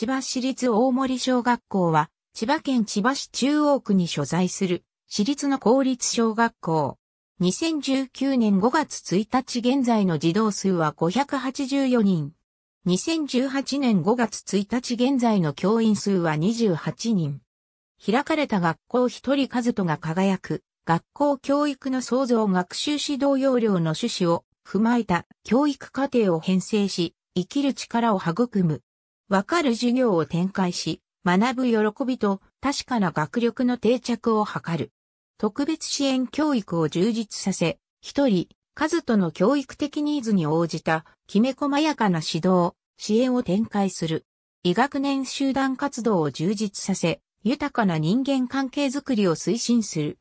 千葉市立大森小学校は、千葉県千葉市中央区に所在する、市立の公立小学校。2019年5月1日現在の児童数は584人。2018年5月1日現在の教員数は28人。開かれた学校一人数とが輝く、学校教育の創造学習指導要領の趣旨を踏まえた教育課程を編成し、生きる力を育むわかる授業を展開し、学ぶ喜びと確かな学力の定着を図る。特別支援教育を充実させ、一人、数との教育的ニーズに応じた、きめ細やかな指導、支援を展開する。医学年集団活動を充実させ、豊かな人間関係づくりを推進する。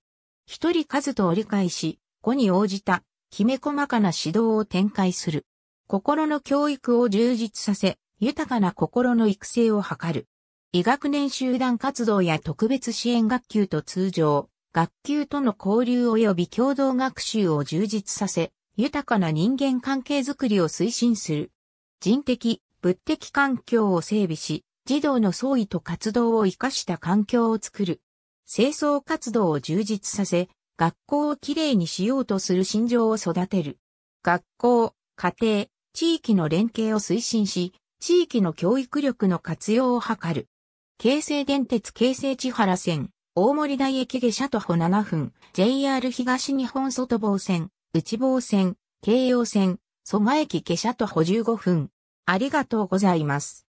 一人数とを理解し、子に応じた、きめ細かな指導を展開する。心の教育を充実させ、豊かな心の育成を図る。医学年集団活動や特別支援学級と通常、学級との交流及び共同学習を充実させ、豊かな人間関係づくりを推進する。人的、物的環境を整備し、児童の創意と活動を活かした環境を作る。清掃活動を充実させ、学校をきれいにしようとする心情を育てる。学校、家庭、地域の連携を推進し、地域の教育力の活用を図る。京成電鉄京成千原線、大森台駅下車徒歩7分、JR 東日本外房線、内房線、京葉線、蘇我駅下車徒歩15分。ありがとうございます。